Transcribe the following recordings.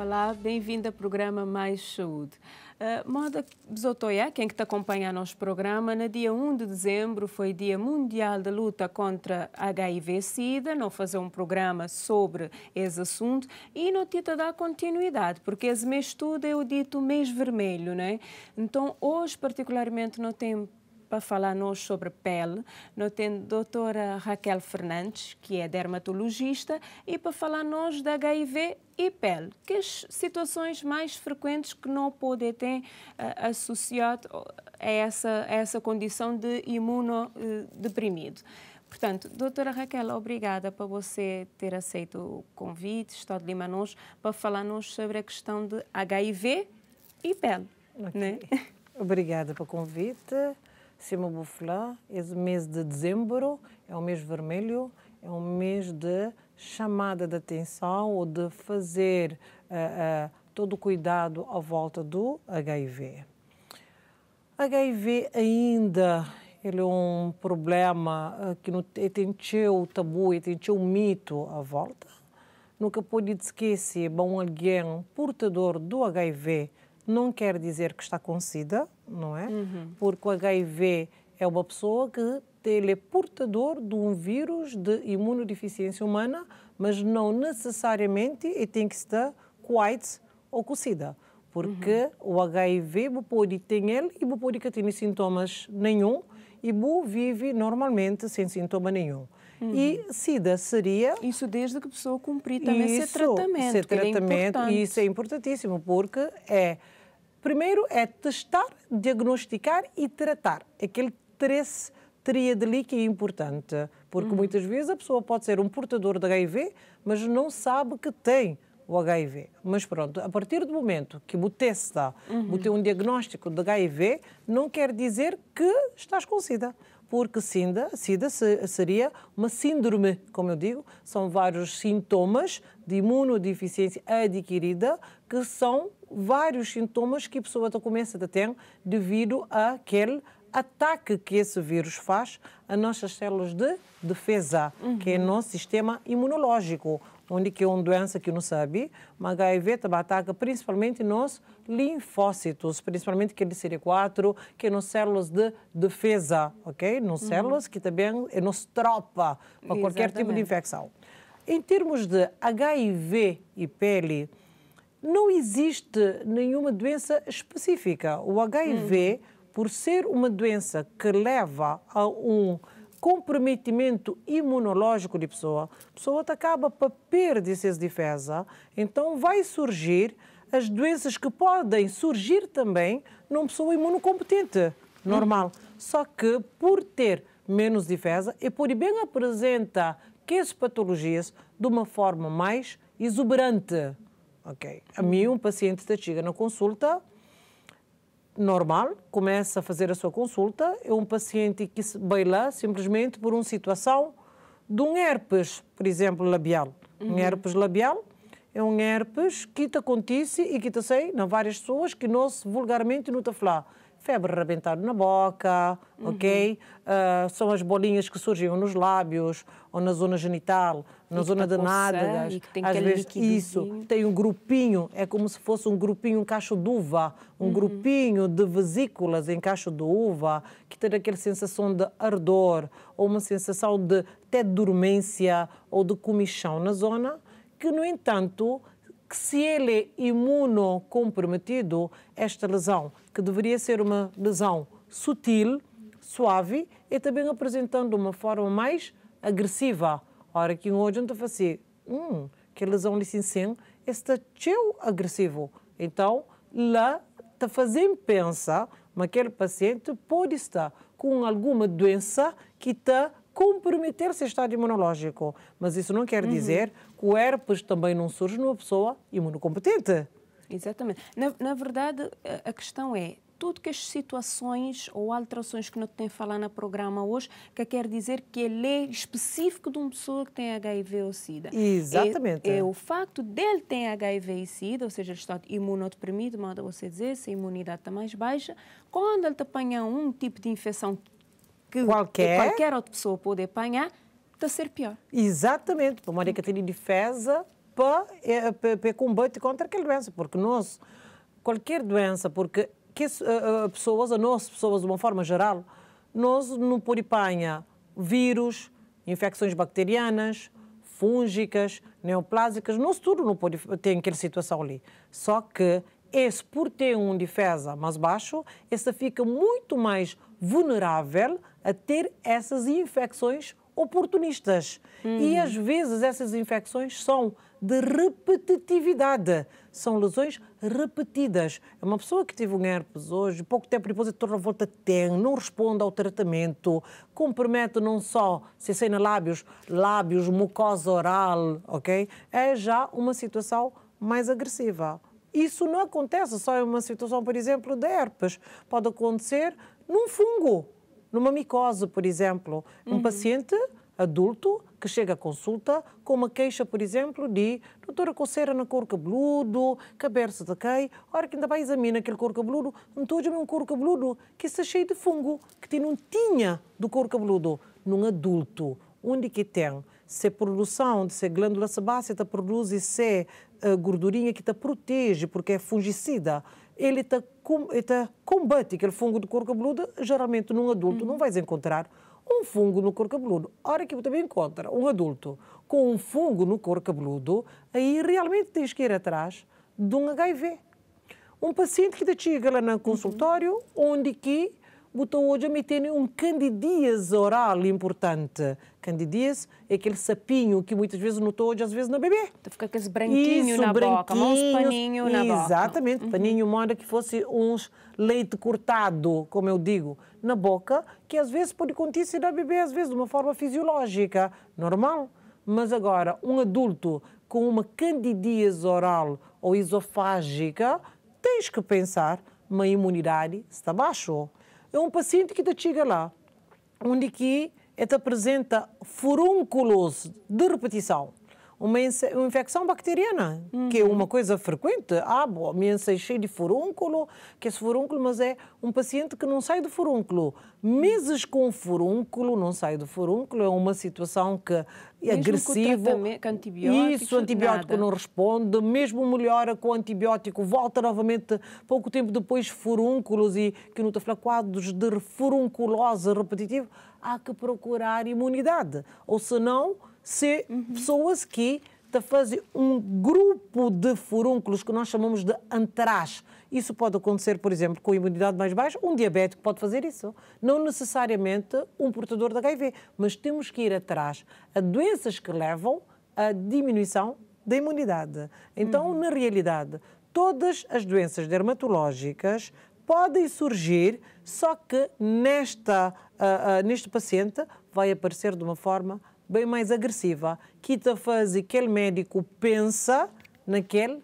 Olá, bem vindo ao programa Mais Saúde. Uh, Moda Besotoia, quem que te acompanha no nosso programa, no dia 1 de dezembro foi Dia Mundial da Luta contra HIV-Sida. Não fazer um programa sobre esse assunto e não te dar continuidade, porque esse mês tudo é o dito mês vermelho, né? Então, hoje, particularmente, não tem para falar-nos sobre pele, nós temos a doutora Raquel Fernandes, que é dermatologista, e para falar-nos de HIV e pele. Que as situações mais frequentes que não podem ter uh, associado a essa, a essa condição de imunodeprimido? Portanto, doutora Raquel, obrigada por você ter aceito o convite, estar de Lima nós, para falar-nos sobre a questão de HIV e pele. Okay. Né? Obrigada pelo convite. Simabufla, esse mês de dezembro é um mês vermelho, é um mês de chamada de atenção ou de fazer uh, uh, todo o cuidado à volta do HIV. HIV ainda ele é um problema eh, que não tem o tabu, tem o mito à volta. Nunca pude esquecer, é bom, alguém portador do HIV não quer dizer que está com SIDA, não é? Uhum. Porque o HIV é uma pessoa que ele é portador de um vírus de imunodeficiência humana, mas não necessariamente e tem que estar com AIDS ou com SIDA. Porque uhum. o HIV pode ter ele e pode que tenha sintomas nenhum e vive normalmente sem sintoma nenhum. Uhum. E SIDA seria. Isso desde que a pessoa cumprir também isso, é esse tratamento. Esse tratamento, é e isso é importantíssimo, porque é primeiro é testar, diagnosticar e tratar. Aquele três teria de que é importante, porque uhum. muitas vezes a pessoa pode ser um portador de HIV, mas não sabe que tem o HIV. Mas pronto, a partir do momento que o testa, uhum. um diagnóstico de HIV, não quer dizer que estás com SIDA. Porque SIDA, SIDA seria uma síndrome, como eu digo, são vários sintomas de imunodeficiência adquirida que são vários sintomas que a pessoa começa a ter devido àquele ataque que esse vírus faz às nossas células de defesa, uhum. que é o uhum. nosso sistema imunológico, onde que é uma doença que não sabe, mas HIV também ataca principalmente nos linfócitos, principalmente aquele CD4, que é nos células de defesa, ok? Nos uhum. células que também é nos tropa para qualquer Exatamente. tipo de infecção. Em termos de HIV e pele, não existe nenhuma doença específica. O HIV, hum. por ser uma doença que leva a um comprometimento imunológico de pessoa, a pessoa acaba para perder essa defesa, então vai surgir as doenças que podem surgir também numa pessoa imunocompetente, normal. Hum. Só que por ter menos defesa e por bem apresenta que essas patologias de uma forma mais exuberante. Ok. A mim, um paciente te chega na consulta, normal, começa a fazer a sua consulta, é um paciente que se baila simplesmente por uma situação de um herpes, por exemplo, labial. Uhum. Um herpes labial é um herpes que te acontece e que te sei na várias pessoas que nós vulgarmente não te falar. Febre rebentada na boca, uhum. ok? Uh, são as bolinhas que surgiam nos lábios ou na zona genital na zona tá da de nádegas. às vezes isso tem um grupinho, é como se fosse um grupinho, um cacho de uva, um uhum. grupinho de vesículas em cacho de uva, que tem aquela sensação de ardor ou uma sensação de até dormência ou de comichão na zona, que no entanto que se ele é imunocomprometido, esta lesão, que deveria ser uma lesão sutil, suave, e é também apresentando uma forma mais agressiva, Ora, que hoje não fazia, hum, que eles vão licenciar, está tão agressivo. Então, lá, está fazendo pensar, mas aquele paciente pode estar com alguma doença que está comprometer seu estado imunológico. Mas isso não quer uhum. dizer que o herpes também não surge numa pessoa imunocompetente. Exatamente. Na, na verdade, a questão é, tudo que as situações ou alterações que não tem falar no programa hoje, que quer dizer que ele é específico de uma pessoa que tem HIV ou SIDA. Exatamente. É, é o facto dele ter HIV e SIDA, ou seja, ele está imunodeprimido, manda você dizer, se a imunidade está mais baixa, quando ele apanha um tipo de infecção que qualquer, qualquer outra pessoa pode apanhar, está a ser pior. Exatamente. Para Maria tem defesa para, para, é, para é, é combate contra aquela doença, porque nós, qualquer doença, porque que as uh, eh, eh, pessoas, a nós pessoas de uma forma geral, nós não poripanha vírus, infecções bacterianas, fúngicas, neoplásicas, nós tudo não pode ter aquela situação ali. Só que esse, por ter um defesa mais baixo, esse fica muito mais vulnerável a ter essas infecções oportunistas. Uhum. E às vezes essas infecções são de repetitividade são lesões repetidas. É uma pessoa que teve um herpes hoje, pouco tempo depois a volta tem, não responde ao tratamento, compromete não só se na lábios, lábios, mucosa oral, ok? É já uma situação mais agressiva. Isso não acontece só em é uma situação, por exemplo, de herpes. Pode acontecer num fungo, numa micose, por exemplo. Um uhum. paciente adulto que chega à consulta com uma queixa, por exemplo, de doutora coceira na corca cabeludo, cabeça de quei, hora que ainda vai examinar aquele couro cabeludo, então é um couro cabeludo que está cheio de fungo, que não tinha do couro cabeludo. Num adulto, onde que tem? Se a produção de ser glândula sebácea te produz se gordurinha que te protege, porque é fungicida, ele te, com, combate aquele fungo do couro cabeludo, geralmente num adulto uhum. não vais encontrar um fungo no couro cabeludo. Ora, hora que eu também encontra um adulto com um fungo no couro cabeludo, aí realmente tens que ir atrás de um HIV. Um paciente que te chega lá no consultório, uhum. onde que botou hoje a me um candidíase oral importante. Candidíase é aquele sapinho que muitas vezes notou hoje, às vezes, na bebê. Então fica aqueles branquinho Isso, na boca, uns uhum. paninho na exatamente, boca. Exatamente, paninho, uhum. moda que fosse uns leite cortado, como eu digo na boca, que às vezes pode acontecer a bebê, às vezes de uma forma fisiológica, normal. Mas agora, um adulto com uma candidíase oral ou esofágica, tens que pensar, uma imunidade está baixo. É um paciente que te chega lá, onde que eh, te apresenta furúnculos de repetição uma, uma infecção bacteriana, uhum. que é uhum. uma coisa frequente. Ah, bom, me é cheio de furúnculo, que esse furúnculo, mas é um paciente que não sai do furúnculo. Meses com furúnculo, não sai do furúnculo, é uma situação que é agressiva. Isso, o antibiótico nada. não responde, mesmo melhora com o antibiótico, volta novamente pouco tempo depois furúnculos e que não quadros de furunculose repetitivo Há que procurar imunidade, ou senão ser uhum. pessoas que te fazem um grupo de furúnculos que nós chamamos de antraz. Isso pode acontecer, por exemplo, com a imunidade mais baixa, um diabético pode fazer isso. Não necessariamente um portador de HIV, mas temos que ir atrás a doenças que levam à diminuição da imunidade. Então, uhum. na realidade, todas as doenças dermatológicas podem surgir, só que nesta, uh, uh, neste paciente vai aparecer de uma forma bem mais agressiva. Quita faz aquele médico pensa naquele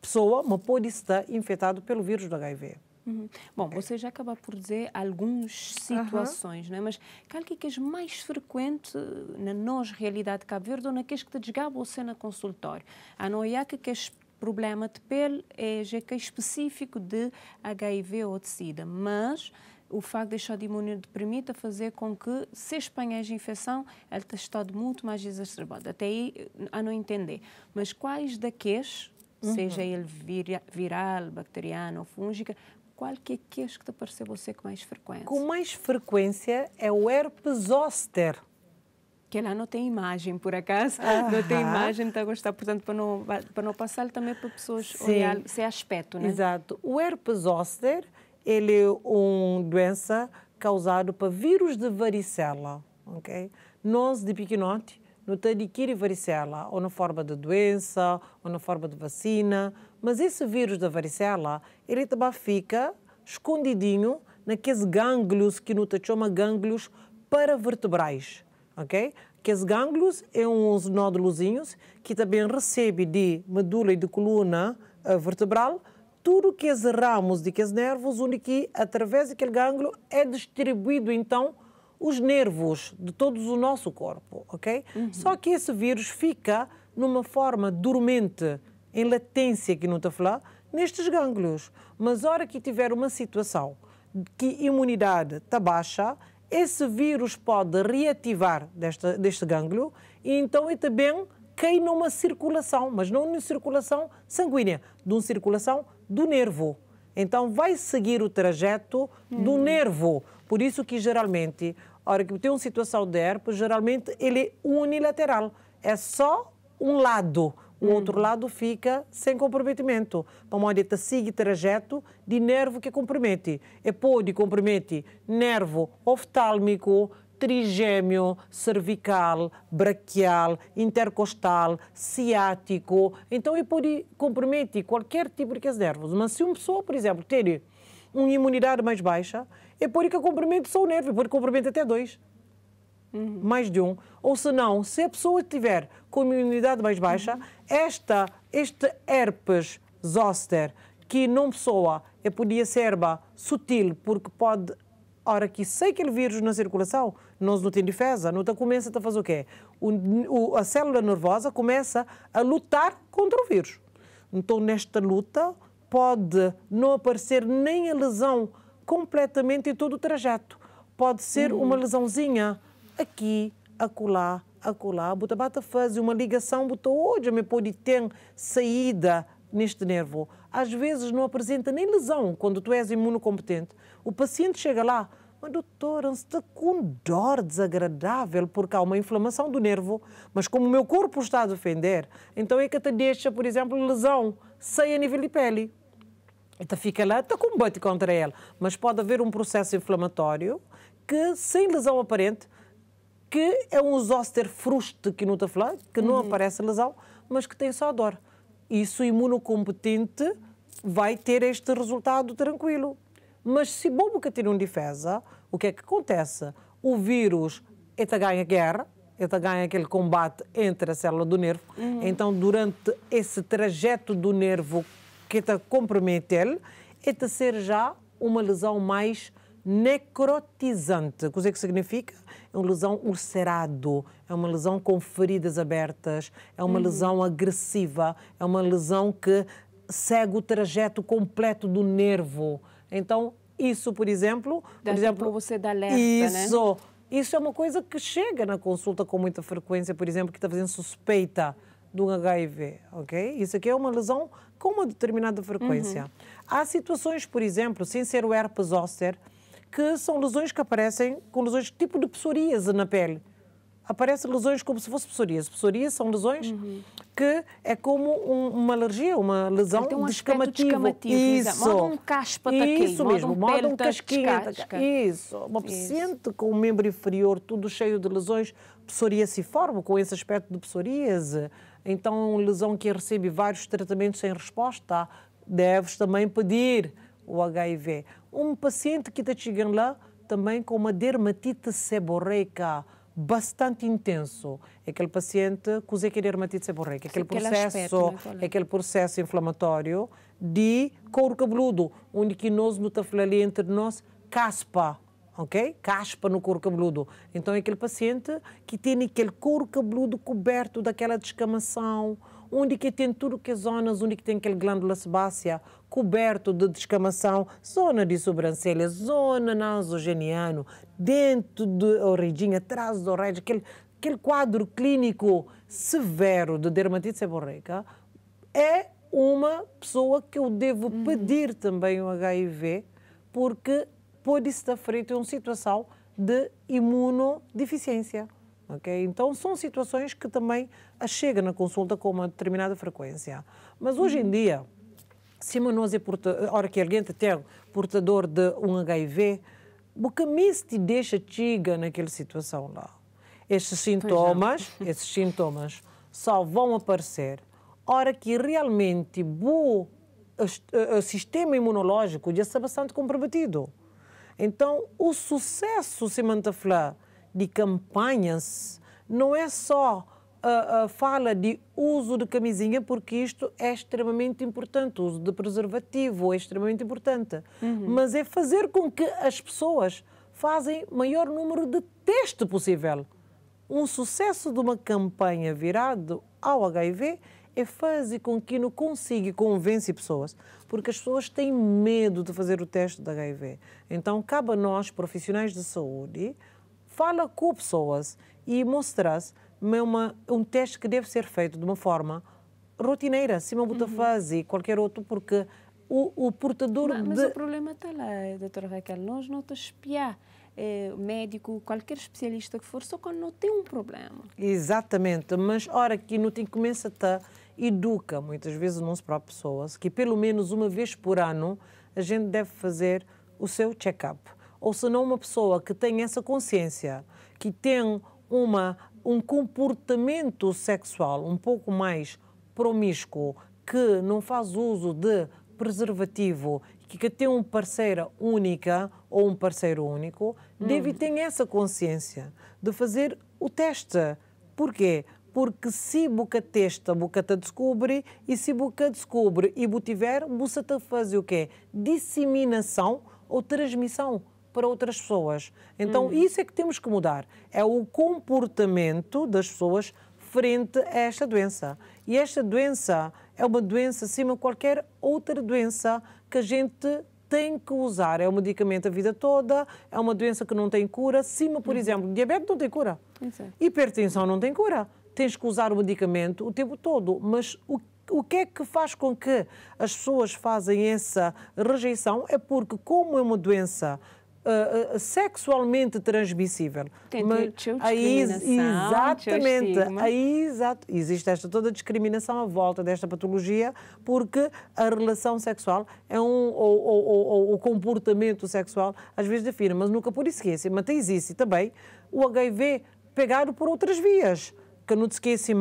pessoa, mas pode estar infectado pelo vírus do HIV. Uhum. Bom, você já acaba por dizer algumas situações, uhum. não é? mas qual que é que mais frequente eh, na nossa realidade de Cabo Verde ou naqueles que te desgabam você na consultório? A não é que és problema de pele é, é específico de HIV ou de SIDA, mas o facto de deixar de te a fazer com que, se expanha a infecção, ela está muito mais exacerbada. Até aí, a não entender. Mas quais daqueles, uhum. seja ele viral, bacteriano ou fúngica, qual que é que está a você com mais frequência? Com mais frequência é o herpes zoster que ela não tem imagem, por acaso, não tem imagem, está a gostar, portanto, para não, para não passar também para pessoas olhar, se é aspecto, né? Exato. O herpes zoster ele é uma doença causada por vírus de varicela, ok? Nós, de pequenote, não te varicela, ou na forma de doença, ou na forma de vacina, mas esse vírus da varicela, ele também fica escondidinho naqueles gânglios que no te chama gânglios paravertebrais, ok? Que os gânglios é uns nódulos que também recebe de medula e de coluna eh, vertebral, tudo que esses ramos de que os nervos, unem que através daquele gânglio é distribuído então os nervos de todo o nosso corpo, ok? Uhum. Só que esse vírus fica numa forma dormente, em latência que não está a falar, nestes gânglios. Mas a hora que tiver uma situação que imunidade está baixa, esse vírus pode reativar desta, deste gânglio e então ele também cai numa circulação, mas não numa circulação sanguínea, de uma circulação do nervo. Então vai seguir o trajeto do uhum. nervo. Por isso que geralmente, a hora que tem uma situação de herpes, geralmente ele é unilateral. É só um lado. O outro uhum. lado fica sem comprometimento. Pamodita então, segue trajeto de nervo que compromete. E pode compromete nervo oftálmico, trigêmeo, cervical, braquial, intercostal, ciático. Então, e pode comprometer qualquer tipo de nervos. Mas se uma pessoa, por exemplo, ter uma imunidade mais baixa, é por que compromete só o nervo, pode comprometer até dois. Uhum. Mais de um. Ou se não, se a pessoa tiver com imunidade mais baixa, uhum. esta, este herpes zoster, que numa pessoa é podia ser sutil, porque pode Ora, que sei aquele vírus na circulação, nós não tem defesa, não está começa a fazer o quê? O, o, a célula nervosa começa a lutar contra o vírus. Então, nesta luta, pode não aparecer nem a lesão completamente em todo o trajeto. Pode ser uhum. uma hum. lesãozinha aqui, acolá, acolá. A bata faz uma ligação, botou hoje, me pode ter saída neste nervo às vezes não apresenta nem lesão quando tu és imunocompetente. O paciente chega lá, mas doutor está com dor desagradável porque há uma inflamação do nervo, mas como o meu corpo está a defender, então é que te deixa, por exemplo, lesão, sem a nível de pele. Então fica lá, está com bate contra ela, mas pode haver um processo inflamatório que, sem lesão aparente, que é um zóster fruste que não está falando, que não uhum. aparece lesão, mas que tem só dor. Isso imunocompetente vai ter este resultado tranquilo. Mas se Bobo tem um defesa, o que é que acontece? O vírus está ganha guerra, está ganha aquele combate entre a célula do nervo. Uhum. Então, durante esse trajeto do nervo que está compromete ele, é está ser já uma lesão mais necrotizante. O que é que significa? É uma lesão ulcerado, é uma lesão com feridas abertas, é uma uhum. lesão agressiva, é uma lesão que segue o trajeto completo do nervo. Então, isso, por exemplo, Dá por exemplo, você dá alerta, né? isso, né? isso é uma coisa que chega na consulta com muita frequência, por exemplo, que está fazendo suspeita do HIV, ok? Isso aqui é uma lesão com uma determinada frequência. Uhum. Há situações, por exemplo, sem ser o herpes zoster, que são lesões que aparecem com lesões tipo de psoríase na pele. Aparecem lesões como se fossem psoríase. Psoríase são lesões uhum que é como um, uma alergia, uma lesão descamativa, um descamativo. descamativo. Isso. Moda um caspa daqui. Isso mesmo, moda um, um casquinho. Isso. Uma paciente Isso. com o membro inferior tudo cheio de lesões psoriasiforme, com esse aspecto de psoríase. Então, uma lesão que recebe vários tratamentos sem resposta, deves também pedir o HIV. Um paciente que está chegando lá também com uma dermatite seborreica, bastante intenso. É aquele paciente com Zequia dermatite seborreica, aquele processo, né? é? aquele processo inflamatório de couro cabeludo, onde que nós no ali entre nós caspa, ok? Caspa no couro cabeludo. Então é aquele paciente que tem aquele couro cabeludo coberto daquela descamação, onde que tem tudo que é zonas, onde que tem aquela glândula sebácea coberto de descamação, zona de sobrancelha, zona nasogeniano, dentro de orelhinha, atrás da orelha, aquele, aquele quadro clínico severo de dermatite seborreica, é uma pessoa que eu devo uhum. pedir também o HIV, porque pode estar frente a uma situação de imunodeficiência. Okay? Então, são situações que também chegam na consulta com uma determinada frequência. Mas hoje em uhum. dia, se uma nós é porta, hora que alguém te tem portador de um HIV, o caminho te deixa tiga naquela situação lá? Estes sintomas, esses sintomas só vão aparecer hora que realmente o, sistema imunológico já está bastante comprometido. Então, o sucesso se mantém de campanhas não é só uh, uh, fala de uso de camisinha porque isto é extremamente importante, o uso de preservativo é extremamente importante, uhum. mas é fazer com que as pessoas fazem maior número de teste possível. Um sucesso de uma campanha virado ao HIV é fazer com que não consiga convencer pessoas, porque as pessoas têm medo de fazer o teste de HIV. Então, cabe a nós, profissionais de saúde, falar com pessoas e mostrar-se mas é uma, um teste que deve ser feito de uma forma rotineira, se uma butafase, uhum. e qualquer outro, porque o, o portador mas, de... Mas o problema está lá, doutora Raquel, nós não estamos espiar. É, médico, qualquer especialista que for, só quando não tem um problema. Exatamente, mas hora que não tem começa a tá, educa muitas vezes não se para pessoas que pelo menos uma vez por ano a gente deve fazer o seu check-up. Ou se não uma pessoa que tem essa consciência, que tem uma um comportamento sexual um pouco mais promíscuo, que não faz uso de preservativo, que, tem uma parceira única ou um parceiro único, hum. deve ter essa consciência de fazer o teste. Porquê? Porque se boca testa, boca te descobre, e se boca descobre e bo tiver, boca te faz o quê? Disseminação ou transmissão para outras pessoas. Então, hum. isso é que temos que mudar. É o comportamento das pessoas frente a esta doença. E esta doença é uma doença acima de qualquer outra doença que a gente tem que usar. É um medicamento a vida toda, é uma doença que não tem cura. Acima por uhum. exemplo, diabetes não tem cura. Exato. É. Hipertensão não tem cura. Tens que usar o medicamento o tempo todo. Mas o, o que é que faz com que as pessoas fazem essa rejeição? É porque, como é uma doença eh, eh, sexualmente transmissível. Tem Mas aí, exatamente, aí exato, existe esta toda discriminação à volta desta patologia, porque a relação sexual é um ou, ou, ou, o comportamento sexual às vezes define, mas nunca por esquecer. Mas tem isso também o HIV pegado por outras vias, que não te esquece,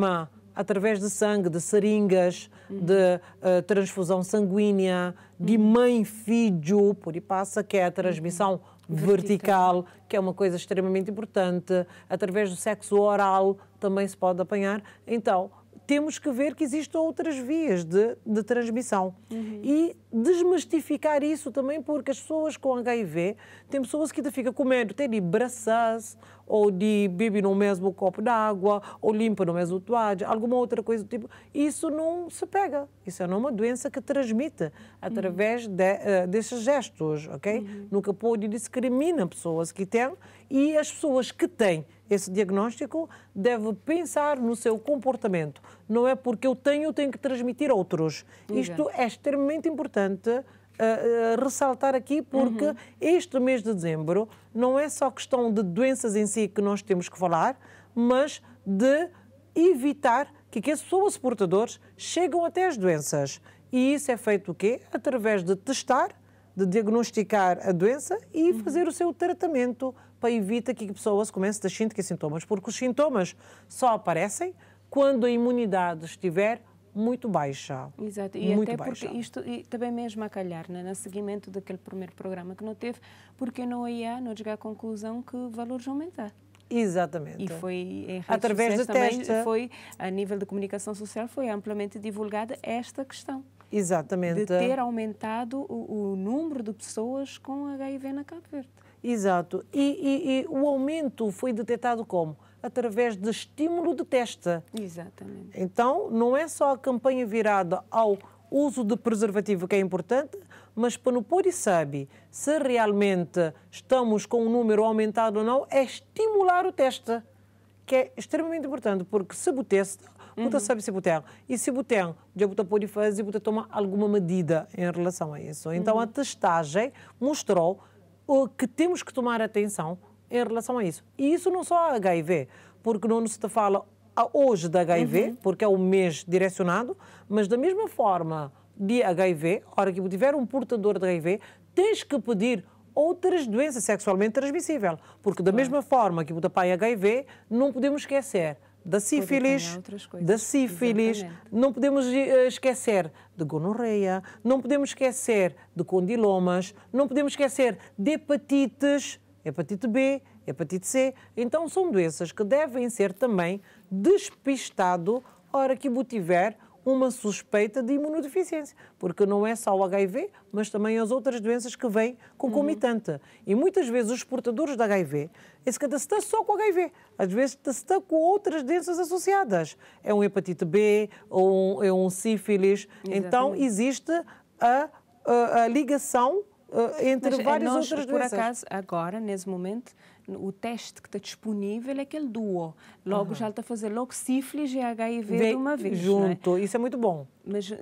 através de sangue, de seringas, de uh, transfusão sanguínea, de uhum. mãe-filho, por e passa, que é a transmissão uhum. vertical, vertical, que é uma coisa extremamente importante. Através do sexo oral também se pode apanhar. Então, temos que ver que existem outras vias de, de transmissão uhum. e desmistificar isso também, porque as pessoas com HIV, tem pessoas que ainda ficam com medo de braças ou de beber no mesmo copo d'água, ou limpa no mesmo toalha, alguma outra coisa do tipo. Isso não se pega. Isso é uma doença que transmite através uhum. de, uh, desses gestos, ok? Uhum. Nunca pode discriminar pessoas que têm e as pessoas que têm esse diagnóstico deve pensar no seu comportamento. Não é porque eu tenho, tenho que transmitir a outros. Isto é extremamente importante. Uh, uh, ressaltar aqui porque uhum. este mês de dezembro não é só questão de doenças em si que nós temos que falar, mas de evitar que, que as pessoas portadoras chegam até as doenças. E isso é feito o quê? Através de testar, de diagnosticar a doença e uhum. fazer o seu tratamento evita que pessoas comecem a sentir que sintomas, porque os sintomas só aparecem quando a imunidade estiver muito baixa. Exato, e muito até baixa. porque isto, e também mesmo a calhar, né, no seguimento daquele primeiro programa que não teve, porque não ia, não chegar à conclusão que valores aumentar. Exatamente. E foi em através de testes, testa. foi a nível de comunicação social foi amplamente divulgada esta questão. Exatamente. De ter aumentado o, o número de pessoas com HIV na Cabo Verde. Exato. E, e, e o aumento foi detectado como? Através de estímulo de testa. Exatamente. Então, não é só a campanha virada ao uso de preservativo que é importante, mas para no pôr e sabe se realmente estamos com um número aumentado ou não, é estimular o teste, que é extremamente importante, porque se botesse, teste, uhum. o sabe se botem. É. E se botem, é, já bota pôr e faz e bota toma alguma medida em relação a isso. Então uhum. a testagem mostrou que temos que tomar atenção em relação a isso. E isso não só a HIV, porque não se fala hoje da HIV, uhum. porque é o mês direcionado, mas da mesma forma de HIV, hora que tiver um portador de HIV, tens que pedir outras doenças sexualmente transmissíveis, porque da mesma forma que o apanha é HIV, não podemos esquecer da sífilis, da sífilis, Exatamente. não podemos eh, esquecer de gonorreia, não podemos esquecer de condilomas, não podemos esquecer de hepatites, hepatite B, hepatite C. Então são doenças que devem ser também despistado, ora que o tiver uma suspeita de imunodeficiência, porque não é só o HIV, mas também as outras doenças que vêm concomitante. Uhum. E muitas vezes os portadores de HIV, esse cada é está só com HIV, às vezes está com outras doenças associadas. É um hepatite B, ou um, é um sífilis. Então, Exatamente. Então existe a, a, a ligação eh, entre Mas eh, várias nós, outras por doenças. Por acaso, agora, nesse momento, o teste que está disponível é aquele duo. Logo uhum. já está a fazer logo sífilis e HIV de uma vez. Né? Junto, é? isso é muito bom. Mas uh,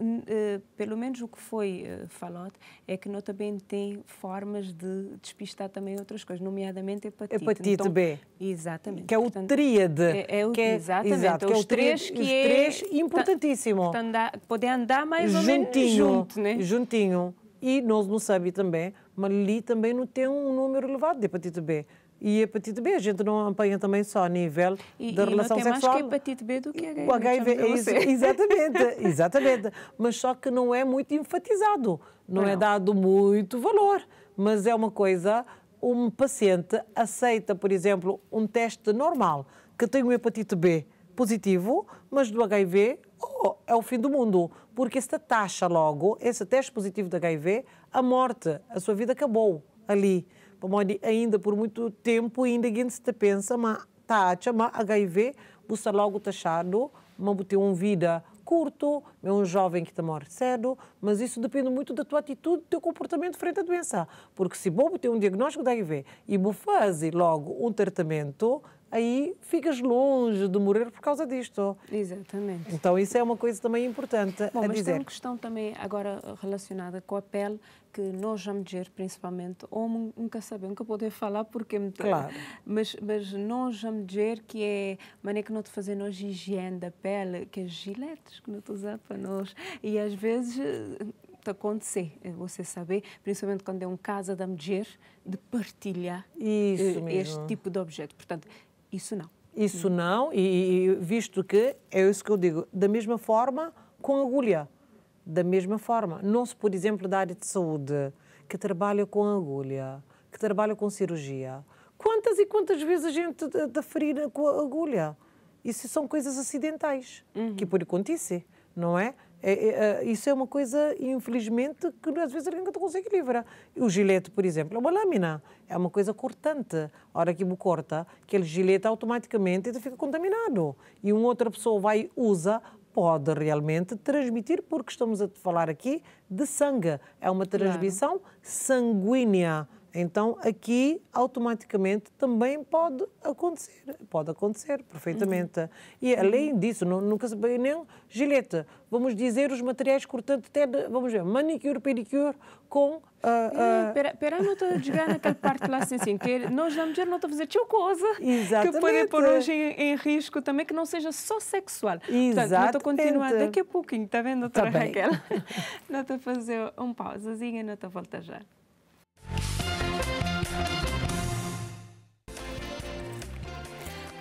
pelo menos o que foi uh, falado é que nós também tem formas de despistar também outras coisas, nomeadamente hepatite. Hepatite então, B. Exatamente. Que é o portanto, tríade. É, é o, que é, exatamente. Exato, que é os três que os é três, tá Importantíssimo. Tá andar, poder andar mais Juntinho, ou menos junto. Né? Juntinho. E nós não sabemos também, mas ali também não tem um número elevado de hepatite B. E hepatite B, a gente não apanha também só a nível e, da e relação não tem sexual. mais que hepatite B do que HIV. O HIV, é isso, exatamente, exatamente. Mas só que não é muito enfatizado, não, é não é dado muito valor. Mas é uma coisa, um paciente aceita, por exemplo, um teste normal, que tem um hepatite B positivo, mas do HIV, oh, é o fim do mundo porque se taxa logo esse teste positivo de HIV, a morte, a sua vida acabou ali. Pode ainda por muito tempo, ainda que se te pensa, mas taxa, mas HIV, você logo taxado, mas tem uma vida curto, é um jovem que te tá morre cedo, mas isso depende muito da tua atitude, do teu comportamento frente à doença. Porque se bobo tem um diagnóstico de HIV e vou faz logo um tratamento, aí ficas longe de morrer por causa disto. Exatamente. Então isso é uma coisa também importante Bom, a mas dizer. tem uma questão também agora relacionada com a pele, que nós a mulher, principalmente, ou nunca sabemos nunca pode falar porque é claro. mas mas nós a mulher que é maneira que não te fazer nós higiene da pele, que as é giletes que não te usar para nós e às vezes eh, acontecer, eh, você saber, principalmente quando é um casa da mulher, de partilhar Isso eh, este mesmo. tipo de objeto. Portanto, isso não. Isso não, e visto que, é isso que eu digo, da mesma forma com agulha. Da mesma forma. Não se, por exemplo, da área de saúde, que trabalha com agulha, que trabalha com cirurgia. Quantas e quantas vezes a gente da ferida com a agulha? Isso são coisas acidentais, uhum. que por acontecer, não é? É, é, é, isso é uma coisa, infelizmente, que às vezes ninguém consegue livrar. O gilete, por exemplo, é uma lâmina, é uma coisa cortante. A hora que o corta, aquele gilete automaticamente fica contaminado. E uma outra pessoa vai usa, pode realmente transmitir, porque estamos a falar aqui de sangue. É uma transmissão claro. sanguínea. Então, aqui, automaticamente, também pode acontecer. Pode acontecer, perfeitamente. Uhum. E, além disso, não, nunca se bem nem gileta. Vamos dizer os materiais cortantes, até, vamos ver, manicure, pedicure, com... Uh, uh... não estou a jogar naquela parte lá, assim, assim, que nós vamos dizer, não estou a fazer tio coisa. Exatamente. Que pode pôr hoje em, em, risco também, que não seja só sexual. Exatamente. Portanto, estou a continuar daqui a pouquinho, está vendo, tá doutora tá Raquel? não estou a fazer uma pausazinha, não estou a voltar já.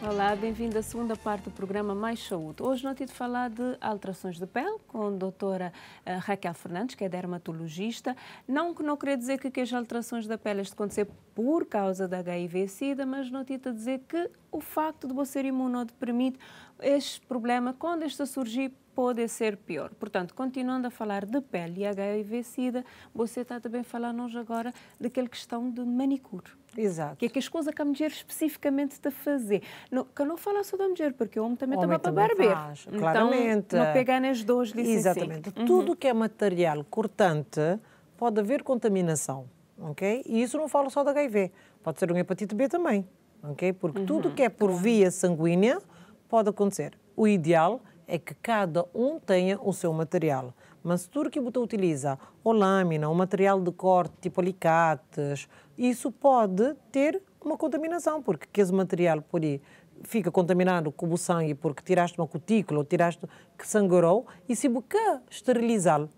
Olá, bem-vindo à segunda parte do programa Mais Saúde. Hoje não tive de falar de alterações de pele com a doutora eh, Raquel Fernandes, que é dermatologista. Não que não queria dizer que, que as alterações da pele, este acontecer por causa da HIV-Sida, mas não te a dizer que o facto de você ser imunodeprimido, este problema, quando este surgir, pode ser pior. Portanto, continuando a falar de pele e HIV-Sida, você está também a falar agora daquela questão de manicure. Exato. Que é que as coisas que a mulher especificamente está a fazer. Não, que não fala só da mulher, porque o homem também está para barbeiro. Faz, então, claramente. não pegar nas duas, disse Exatamente. Assim. Tudo uhum. que é material cortante pode haver contaminação ok? E isso não falo só de HIV, pode ser um hepatite B também, ok? Porque uhum. tudo que é por via sanguínea pode acontecer. O ideal é que cada um tenha o seu material. Mas tudo que você utiliza, ou lâmina, ou material de corte, tipo alicates, isso pode ter uma contaminação, porque esse material pode fica contaminado com o sangue porque tiraste uma cutícula ou tiraste que sangrou e se você esterilizar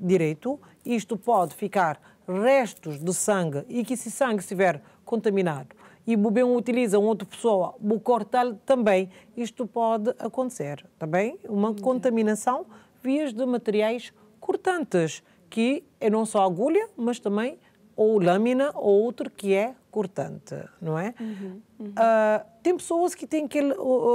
direito, isto pode ficar restos de sangue e que esse sangue estiver contaminado e o bebê utiliza um outra pessoa, o corta também, isto pode acontecer, também tá uma contaminação vias de materiais cortantes, que é não só agulha, mas também ou lâmina ou outro que é cortante, não é? Uhum, uhum. Uh, tem pessoas que têm que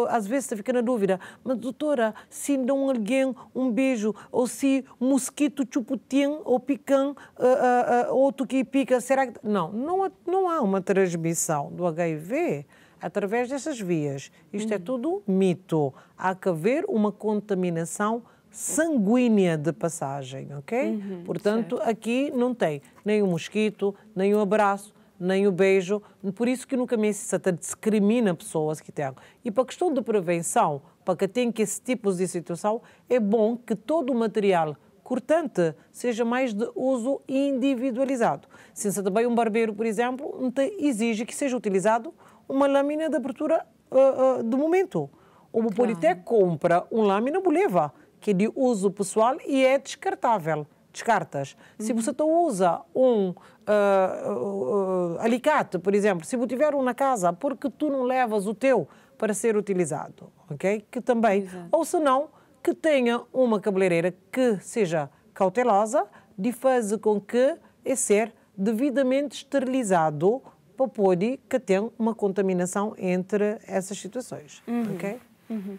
às vezes fica na dúvida, mas doutora, se dão alguém um beijo, ou se mosquito chuputin ou pican, ah, ah, outro que pica, será que... Não, não há, não há uma transmissão do HIV através dessas vias. Isto é uhum. é tudo mito. Há que haver uma contaminação sanguínea de passagem, ok? Uhum, Portanto, certo. aqui não tem nem o mosquito, nem o abraço, nem o beijo. Por isso que nunca me até discrimina pessoas que têm. E para a questão de prevenção, para que tenha esse tipo de situação, é bom que todo o material cortante seja mais de uso individualizado. Se também um barbeiro, por exemplo, exige que seja utilizado uma lâmina de abertura uh, eh, uh, eh, do momento. O claro. Politec compra um lâmina boleva que é de uso pessoal e é descartável. Descartas. Uhum. Se você usa um uh, uh, alicate, por exemplo, se você tiver um na casa, porque tu não levas o teu para ser utilizado, ok? Que também, Exato. ou se não, que tenha uma cabeleireira que seja cautelosa de fazer com que é ser devidamente esterilizado para poder que tenha uma contaminação entre essas situações, uhum. ok? Uhum.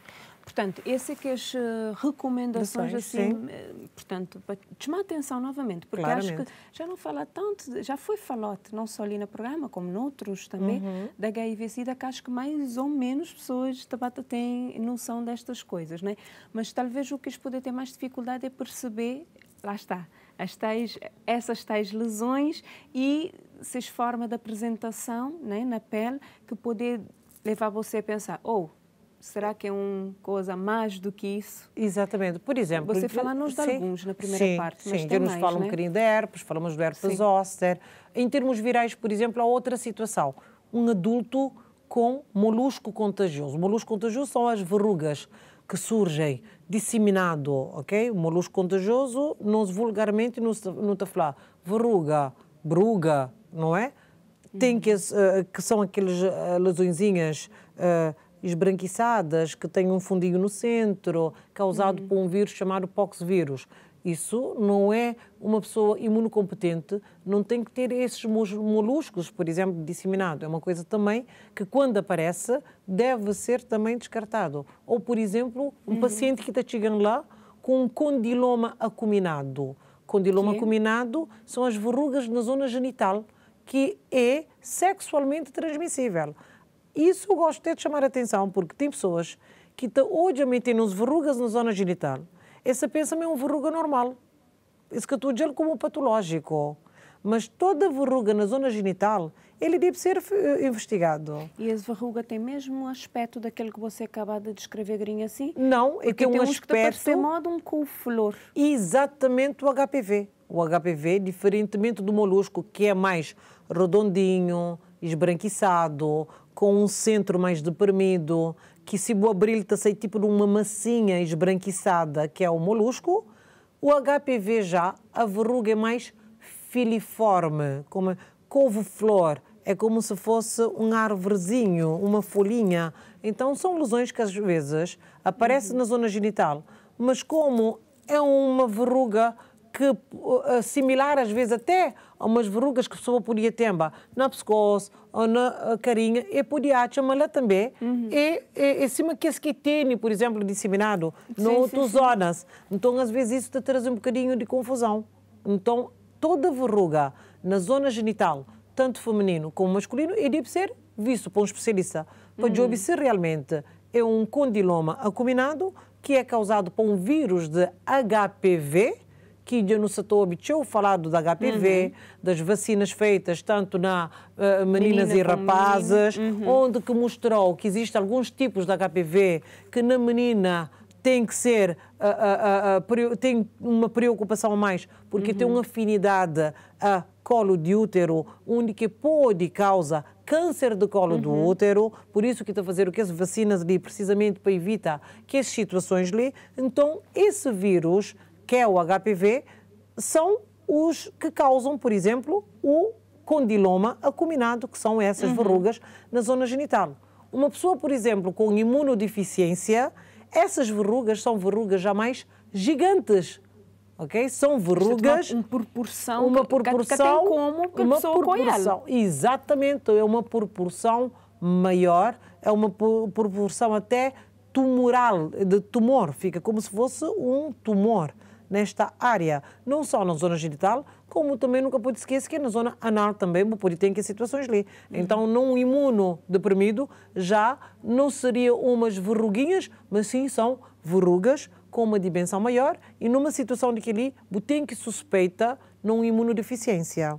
Portanto, esse é as eh, recomendações, assim, sim. Eh, portanto, chama a atenção novamente, porque Claramente. acho que já não fala tanto, já foi falote, não só ali no programa, como noutros também, uhum. da HIV-Sida, que acho que mais ou menos pessoas de Tabata têm noção destas coisas, né? Mas talvez o que eles podem ter mais dificuldade é perceber, lá está, as tais, essas tais lesões e se forma da apresentação né, na pele que poder levar você a pensar, ou oh, será que é uma coisa mais do que isso? Exatamente. Por exemplo... Você falar nos de alguns na primeira sim, parte, mas sim, tem mais, fala né? um bocadinho da herpes, falamos do herpes sim. Em termos virais, por exemplo, há outra situação. Um adulto com molusco contagioso. O molusco contagioso são as verrugas que surgem disseminado, ok? O molusco contagioso, não vulgarmente não está a falar verruga, bruga, não é? Tem uhum. que, uh, que são aquelas uh, eh, lesõezinhas... Uh, esbranquiçadas, que têm um fundinho no centro, causado uhum. por um vírus chamado poxvírus. Isso não é uma pessoa imunocompetente, não tem que ter esses moluscos, por exemplo, disseminado. É uma coisa também que, quando aparece, deve ser também descartado. Ou, por exemplo, um uhum. paciente que está chegando lá com um condiloma acuminado. Condiloma acuminado são as verrugas na zona genital, que é sexualmente transmissível. Isso eu gosto de chamar a atenção, porque tem pessoas que tá, hoje meter uns verrugas na zona genital. Essa pensa é uma verruga normal. Isso que eu estou a dizer como patológico. Mas toda verruga na zona genital, ele deve ser eh, investigado. E a verruga tem mesmo o aspecto daquele que você acabou de descrever, Grinha, assim? Não, é que é um aspecto... Tem modo um com flor. Exatamente o HPV. O HPV, diferentemente do molusco, que é mais redondinho, esbranquiçado, com um centro mais deprimido, que se o abril está sei tipo numa uma massinha esbranquiçada, que é o molusco, o HPV já, a verruga é mais filiforme, como couve-flor, é como se fosse um arvorezinho, uma folhinha. Então são lesões que às vezes aparecem uhum. na zona genital, mas como é uma verruga que uh, similar às vezes até a umas verrugas que a pessoa podia ter na pescoço ou na uh, carinha e podia achar lá também uhum. e, e, cima que esse que tem por exemplo disseminado sim, noutras zonas então às vezes isso te traz um bocadinho de confusão então toda verruga na zona genital tanto feminino como masculino e deve ser visto para um especialista para uhum. se realmente é um condiloma acuminado que é causado por um vírus de HPV que no setor ouviu falar do HPV, uhum. das vacinas feitas tanto na uh, meninas menina e rapazes, uhum. onde que mostrou que existem alguns tipos de HPV que na menina tem que ser uh, uh, uh, tem uma preocupação mais porque uhum. tem uma afinidade a colo de útero onde que pode causar câncer de colo uhum. do útero por isso que está a fazer o que as vacinas ali precisamente para evitar que as situações ali então esse vírus que é o HPV, são os que causam, por exemplo, o condiloma acuminado, que são essas uhum. verrugas na zona genital. Uma pessoa, por exemplo, com imunodeficiência, essas verrugas são verrugas jamais gigantes. Ok? São verrugas. Uma proporção. Uma proporção. Que, como que uma proporção. Exatamente. É uma proporção maior, é uma proporção até tumoral, de tumor. Fica como se fosse um tumor nesta área, não só na zona genital, como também nunca pode esquecer que na zona anal também pode ter que situações ali. Então, imuno imunodeprimido já não seria umas verruguinhas, mas sim são verrugas com uma dimensão maior e numa situação de que ali tem que suspeita num imunodeficiência.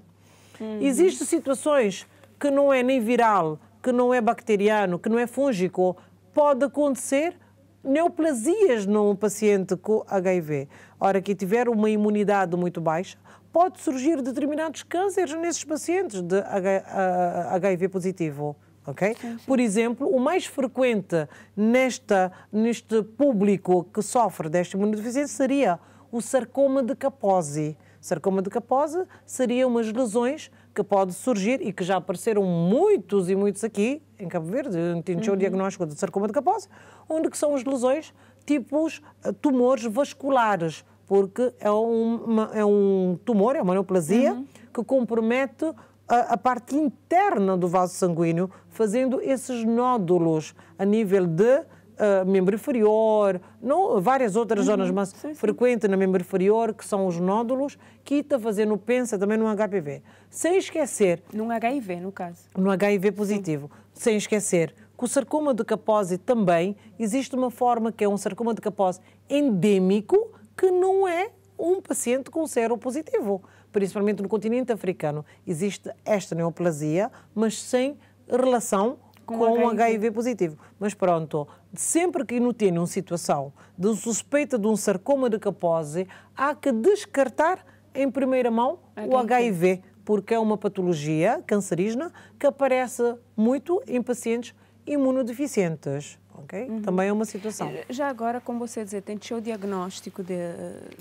Uhum. Existem situações que não é nem viral, que não é bacteriano, que não é fúngico, pode acontecer neoplasias num paciente com HIV. Ora, que tiver uma imunidade muito baixa, pode surgir determinados cânceres nesses pacientes de HIV ah, positivo. Okay? Sim, sim. Por exemplo, o mais frequente nesta, neste público que sofre desta imunodeficiência seria o sarcoma de Kaposi. Sarcoma de Kaposi seria umas lesões que pode surgir e que já apareceram muitos e muitos aqui em Cabo Verde, tinha uhum. o diagnóstico de sarcoma de Kaposi, onde que são as lesões tipos ah, tumores vasculares, porque é, um é um tumor, é uma neoplasia, uhum. que compromete a, a, parte interna do vaso sanguíneo, fazendo esses nódulos a nível de Uh, membro inferior, não, várias outras uhum, zonas, mas frequente na membro inferior, que são os nódulos, que está fazendo pensa também no HPV. Sem esquecer. Num HIV, no caso. No HIV positivo. Sim. Sem esquecer que o sarcoma de Kaposi também existe uma forma que é um sarcoma de Kaposi endêmico, que não é um paciente com sero positivo. Principalmente no continente africano, existe esta neoplasia, mas sem relação com, com HIV. HIV positivo. Mas pronto, sempre que notem uma situação de suspeita de um sarcoma de capose, há que descartar em primeira mão o HIV, porque é uma patologia cancerígena que aparece muito em pacientes imunodeficientes ok? Uhum. Também é uma situação. Eh, já agora, como você dizer, tem de o diagnóstico de,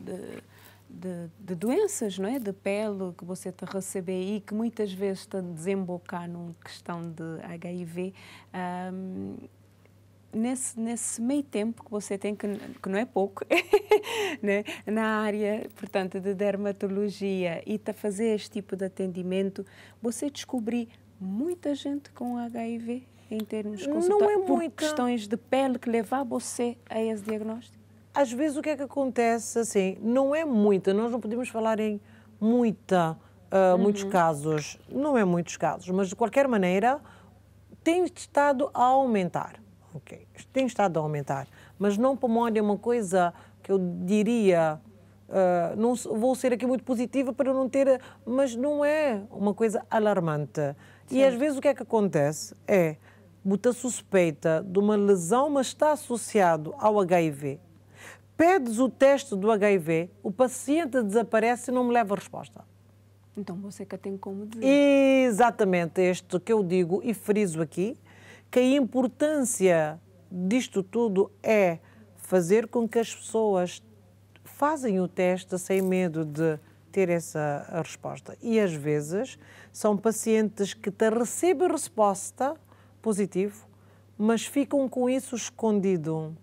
de... De, de, doenças, não é? De pele que você te receber e que muitas vezes a desembocar numa questão de HIV. Um, nesse, nesse meio tempo que você tem, que, que não é pouco, né? na área, portanto, de dermatologia e a fazer este tipo de atendimento, você descobri muita gente com HIV em termos consulta, não é por muita. questões de pele que levar você a esse diagnóstico? Às vezes o que é que acontece assim, não é muita, nós não podemos falar em muita, uh, uhum. muitos casos, não é muitos casos, mas de qualquer maneira tem estado a aumentar. Ok, tem estado a aumentar, mas não pulmonia é uma coisa que eu diria Uh, não vou ser aqui muito positiva para não ter, mas não é uma coisa alarmante. Sim. E às vezes o que é que acontece é botar suspeita de uma lesão, mas está associado ao HIV. Pedes o teste do HIV, o paciente desaparece e não me leva a resposta. Então você que tem como dizer. Exatamente, este que eu digo e friso aqui, que a importância disto tudo é fazer com que as pessoas fazem o teste sem medo de ter essa resposta. E às vezes são pacientes que te recebem resposta, positivo, mas ficam com isso escondido.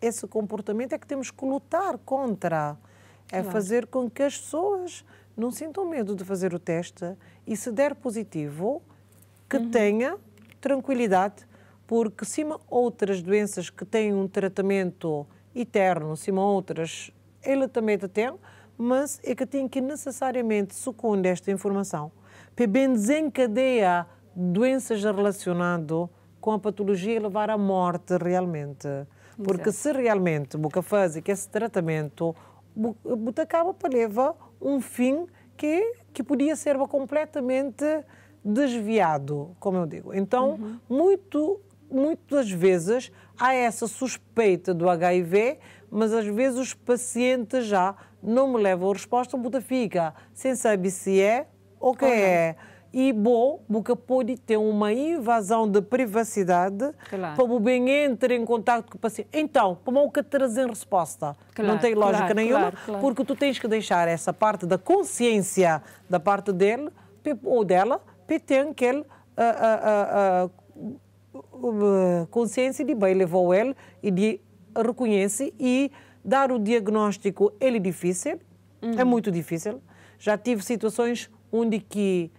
Esse comportamento é que temos que lutar contra. É claro. fazer com que as pessoas não sintam medo de fazer o teste e, se der positivo, que uhum. tenha tranquilidade, porque, cima outras doenças que têm um tratamento eterno, cima outras, ele também tem, mas é que tem que necessariamente sucundir esta informação. Para bem desencadear doenças relacionadas com a patologia e levar à morte realmente. Porque Exato. É. se realmente boca que é esse tratamento, o acaba para levar um fim que, que podia ser completamente desviado, como eu digo. Então, uhum. muito, muitas vezes há essa suspeita do HIV, mas às vezes os pacientes já não me levam a resposta, o Buda fica sem saber se é ou que é. Não e bom, porque pode ter uma invasão de privacidade claro. para o bem entrar em contato com o paciente. Então, como o que trazem resposta? Claro, não tem lógica claro, nenhuma, porque tu tens que deixar essa parte da consciência da parte dele ou dela, para ter aquele uh, ah, ah, ah, uh, uh, consciência de bem levou ele e de reconhece e dar o diagnóstico ele é difícil, é uhum. é muito difícil. Já tive situações onde que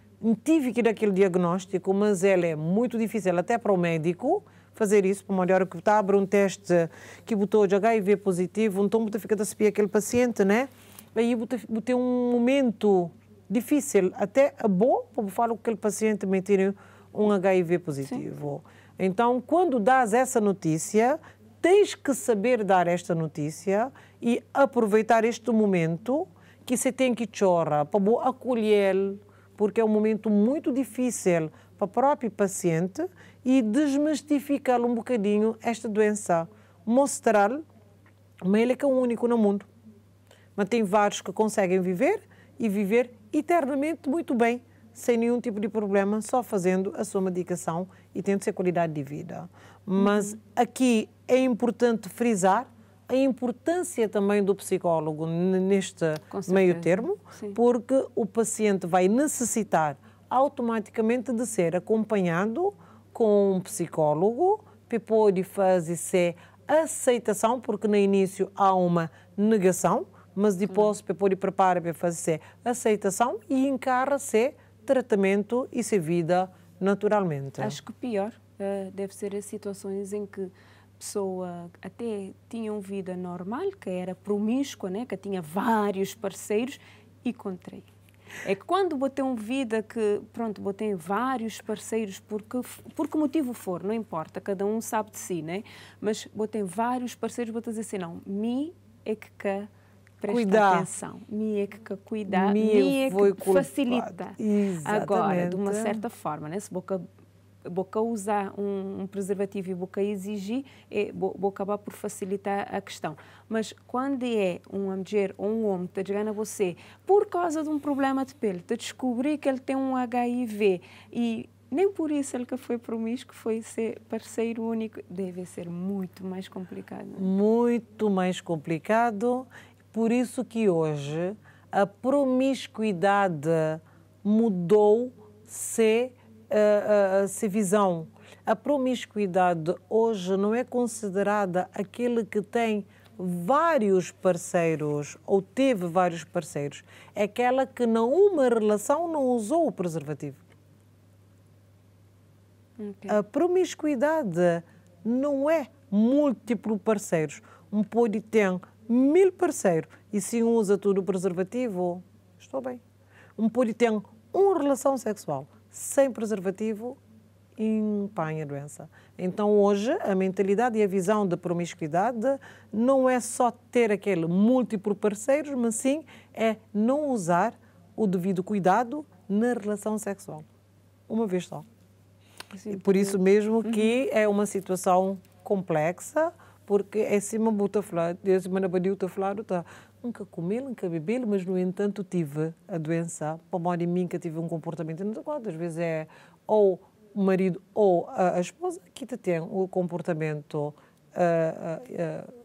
tive que ir aquele diagnóstico, mas ela é muito difícil, até para o médico, fazer isso, para uma hora que está abre um teste que botou de HIV positivo, então você fica a saber aquele paciente, né? Aí botei um momento difícil, até bom, para falar que aquele paciente mentir um HIV positivo. Sim. Então, quando dás essa notícia, tens que saber dar esta notícia e aproveitar este momento que você tem que chorar para acolher porque é um momento muito difícil para o próprio paciente e desmistificar um bocadinho esta doença, mostrar mas ele é que é o único no mundo. Mas tem vários que conseguem viver e viver eternamente muito bem, sem nenhum tipo de problema, só fazendo a sua medicação e tendo a qualidade de vida. Mas uhum. aqui é importante frisar a importância também do psicólogo neste meio termo, Sim. porque o paciente vai necessitar automaticamente de ser acompanhado com um psicólogo, de fazer se aceitação, porque no início há uma negação, mas depois de hum. prepara para fazer aceitação e encara-se tratamento e se vida naturalmente. Acho que pior uh, deve ser as situações em que pessoa até tinha uma vida normal, que era promíscua, né? que tinha vários parceiros, e contraí. É que quando botei uma vida que, pronto, botei vários parceiros, porque, por que motivo for, não importa, cada um sabe de si, né? Mas botei vários parceiros, dizer assim, não, me é, é, é, é que que presta cuidar. atenção, me é que cuidar, me, me é que facilita. Agora, de uma certa forma, né? Se boca boca usar um, um, preservativo e boca exigir, é, vou, vou, acabar por facilitar a questão. Mas quando é um mulher ou um homem que está a você por causa de um problema de pele, te descobrir que ele tem um HIV e nem por isso ele que foi promíscuo foi ser parceiro único, deve ser muito mais complicado. É? Muito mais complicado, por isso que hoje a promiscuidade mudou-se uh, se visão, a promiscuidade hoje não é considerada aquele que tem vários parceiros ou teve vários parceiros, é aquela que numa relação não usou o preservativo. Okay. A promiscuidade não é múltiplo parceiros. Um pode ter mil parceiros e se usa tudo preservativo, estou bem. Um pode ter uma relação sexual sem preservativo empanha a doença. Então hoje a mentalidade e a visão de promiscuidade não é só ter aquele múltiplo parceiros, mas sim é não usar o devido cuidado na relação sexual. Uma vez só. Sim, é Por isso mesmo que uhum. é uma situação complexa, porque é cima bota falar, é cima na badiu tá falar, nunca comi, nunca bebi, mas no entanto tive a doença pulmonar em mim que tive um comportamento inadequado. Às vezes é ou o marido ou a, esposa que te tem o comportamento uh, uh, uh,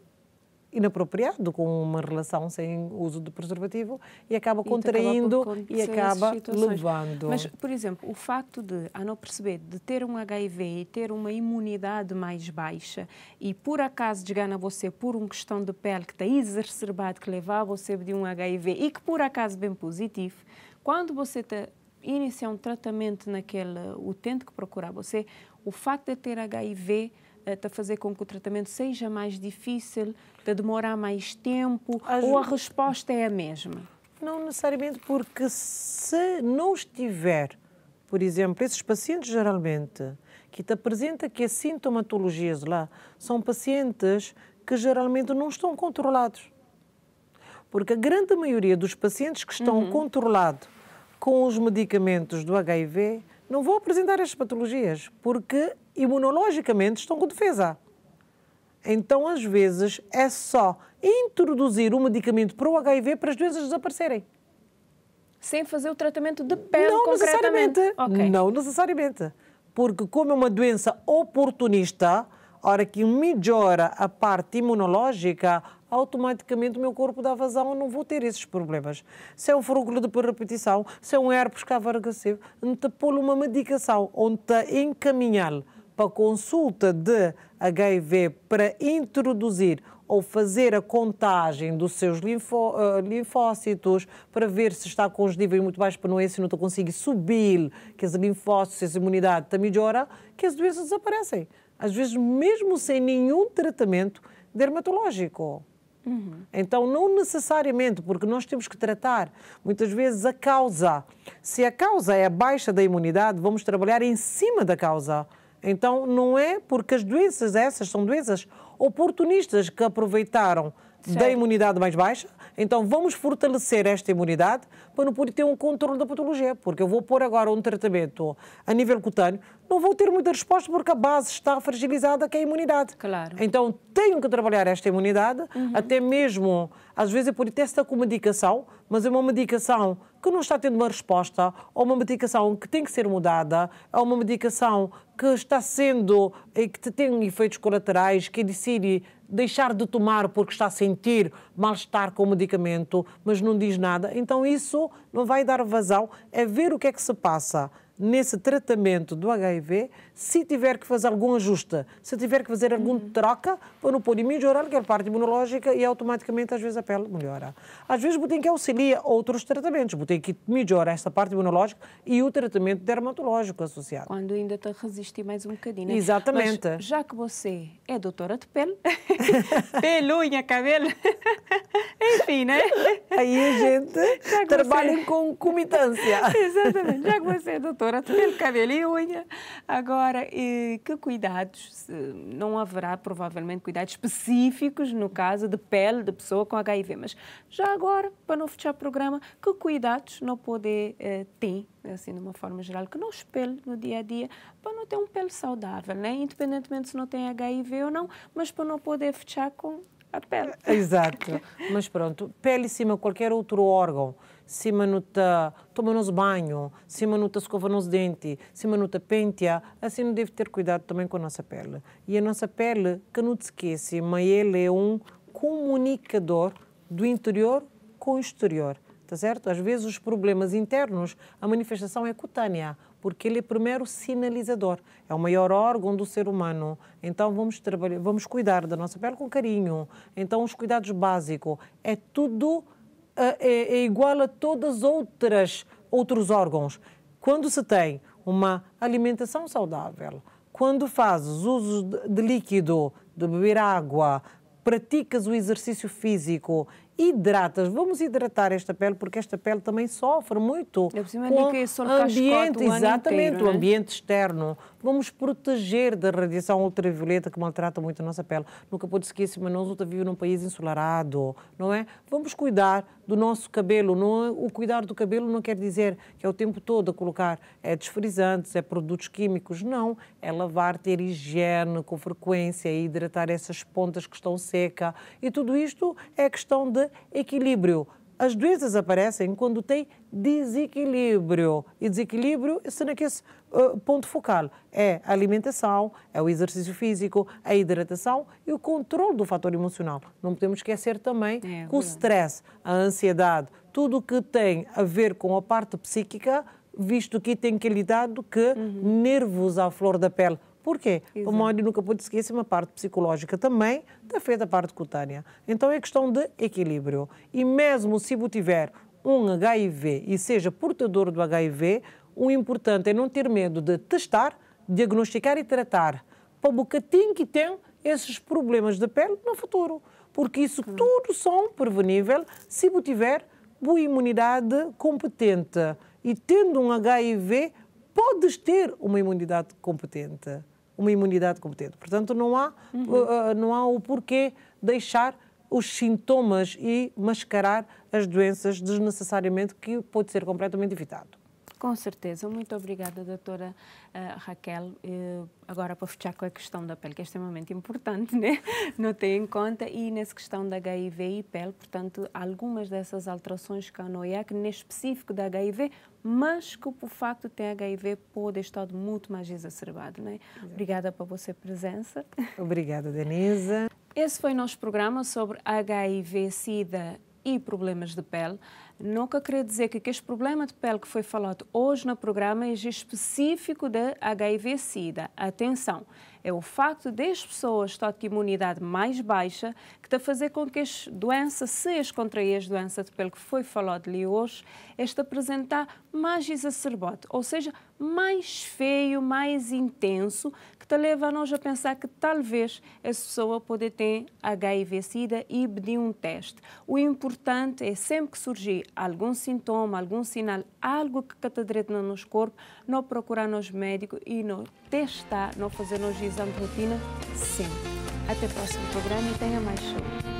inapropriado, com uma relação sem uso de preservativo e acaba contraindo e acaba, e acaba levando. Mas, por exemplo, o facto de, a não perceber, de ter um HIV e ter uma imunidade mais baixa e por acaso desgana você por uma questão de pele que está exacerbado, que levava você de um HIV e que por acaso bem positivo, quando você está iniciar um tratamento naquele utente que procurar você, o facto de ter HIV a eh, fazer com que o tratamento seja mais difícil, de demorar mais tempo, As... ou a resposta é a mesma? Não necessariamente, porque se não estiver, por exemplo, esses pacientes geralmente que te apresenta que as sintomatologias lá são pacientes que geralmente não estão controlados. Porque a grande maioria dos pacientes que estão uhum. controlados com os medicamentos do HIV não vão apresentar estas patologias, porque imunologicamente estão com defesa. Então, às vezes, é só introduzir um medicamento para o HIV para as doenças desaparecerem. Sem fazer o tratamento de pele, Não necessariamente. Okay. Não necessariamente. Porque como é uma doença oportunista, a hora que melhora a parte imunológica, automaticamente o meu corpo dá vazão, eu não vou ter esses problemas. Se é um furúnculo de repetição, se é um herpes cava agressivo, te pôr uma medicação onde te encaminhar para consulta de HIV para introduzir ou fazer a contagem dos seus uh, linfócitos para ver se está com os níveis muito baixos para não é se não está conseguindo subir, que os linfócitos, a imunidade está melhora, que as doenças desaparecem. Às vezes mesmo sem nenhum tratamento dermatológico. Uhum. Então, não necessariamente, porque nós temos que tratar muitas vezes a causa. Se a causa é a baixa da imunidade, vamos trabalhar em cima da causa então não é porque as doenças essas são doenças oportunistas que aproveitaram certo. da imunidade mais baixa então vamos fortalecer esta imunidade para não poder ter um controle da patologia, porque eu vou pôr agora um tratamento a nível cutâneo, não vou ter muita resposta porque a base está fragilizada, que é a imunidade. Claro. Então tenho que trabalhar esta imunidade, uhum. até mesmo, às vezes, por testa com medicação, mas é uma medicação que não está tendo uma resposta, ou uma medicação que tem que ser mudada, ou uma medicação que está sendo e que tem efeitos colaterais, que decide deixar de tomar porque está a sentir mal-estar com o medicamento, mas não diz nada, então isso não vai dar vazão É ver o que é que se passa nesse tratamento do HIV, se tiver que fazer algum ajuste, se tiver que fazer alguma uhum. troca, para não pôr melhorar é a parte imunológica e automaticamente às vezes a pele melhora. Às vezes tem que auxiliar outros tratamentos, tem que melhorar esta parte imunológica e o tratamento dermatológico associado. Quando ainda está resistir mais um bocadinho. Né? Exatamente. Mas, já que você é doutora de pele, pelunha, cabelo, enfim, né? Aí a gente trabalha você... em concomitância. Exatamente, já que você é doutora restaurante, cabelo e unha. Agora, que cuidados? Não haverá, provavelmente, cuidados específicos no caso de pele de pessoa com HIV, mas já agora, para não fechar o programa, que cuidados não poder eh, ter, assim, de uma forma geral, que não espelhe no dia a dia, para não ter um pele saudável, né? independentemente se não tem HIV ou não, mas para não poder fechar com a pele. Exato. mas pronto, pele em cima qualquer outro órgão manuta toma-nos banho, manuta escova-nos dente, manuta penteia, assim não deve ter cuidado também com a nossa pele. E a nossa pele, que não te esquece, mas ele é um comunicador do interior com o exterior, tá certo? Às vezes os problemas internos, a manifestação é cutânea, porque ele é primeiro sinalizador, é o maior órgão do ser humano. Então vamos trabalhar, vamos cuidar da nossa pele com carinho. Então os cuidados básicos é tudo é, é igual a todas outras outros órgãos. Quando se tem uma alimentação saudável, quando fazes uso de líquido, de beber água, praticas o exercício físico hidratas. Vamos hidratar esta pele porque esta pele também sofre muito. É com o ambiente, o exatamente, inteiro, o né? ambiente externo. Vamos proteger da radiação ultravioleta que maltrata muito a nossa pele. Nunca pode esquecer, mas nós vivemos num país ensolarado, não é? Vamos cuidar do nosso cabelo. Não, o cuidar do cabelo não quer dizer que é o tempo todo a colocar é desfrizantes, é produtos químicos. Não, é lavar, ter higiene com frequência, hidratar essas pontas que estão secas. E tudo isto é questão de equilíbrio. As doenças aparecem quando tem desequilíbrio. E desequilíbrio, sendo é que esse eh, ponto focal é a alimentação, é o exercício físico, a hidratação e o controle do fator emocional. Não podemos esquecer também é, que o stress, a ansiedade, tudo o que tem a ver com a parte psíquica, visto que tem que lidar do que uhum. nervos à flor da pele Porquê? Exato. O molho nunca pode esquecer uma parte psicológica também da feita da parte cutânea. Então é questão de equilíbrio. E mesmo se tiver um HIV e seja portador do HIV, o importante é não ter medo de testar, diagnosticar e tratar para o bocadinho que tem esses problemas de pele no futuro. Porque isso hum. tudo são prevenível se tiver boa imunidade competente. E tendo um HIV, podes ter uma imunidade competente uma imunidade competente. Portanto, não há, uhum. Uh, uh, não há o porquê deixar os sintomas e mascarar as doenças desnecessariamente, que pode ser completamente evitado. Com certeza. Muito obrigada, doutora uh, Raquel. Uh, agora, para fechar com a questão da pele, que é extremamente importante, né? não tem em conta, e nessa questão da HIV e pele, portanto, algumas dessas alterações que a NOIAC, nesse específico da HIV, mas que por facto tem HIV, pode estar muito mais exacerbado. Né? Obrigada pela vossa presença. Obrigada, Denise. Esse foi o nosso programa sobre HIV, SIDA e problemas de pele. Nunca queria dizer que este problema de pele que foi falado hoje no programa é específico de HIV-Sida. Atenção, é o facto de as pessoas estar com imunidade mais baixa que está a fazer com que as doenças, se as contrair as doenças de pele que foi falado ali hoje, este apresentar mais exacerbado, ou seja, mais feio, mais intenso, que te leva a nós a pensar que talvez essa pessoa pode ter HIV-Sida e pedir um teste. O importante é sempre que surgir algum sintoma, algum sinal, algo que catadrete no nosso corpo, não procurar nos médicos e não testar, não fazer nos exames de rotina sempre. Até o próximo programa e tenha mais saúde.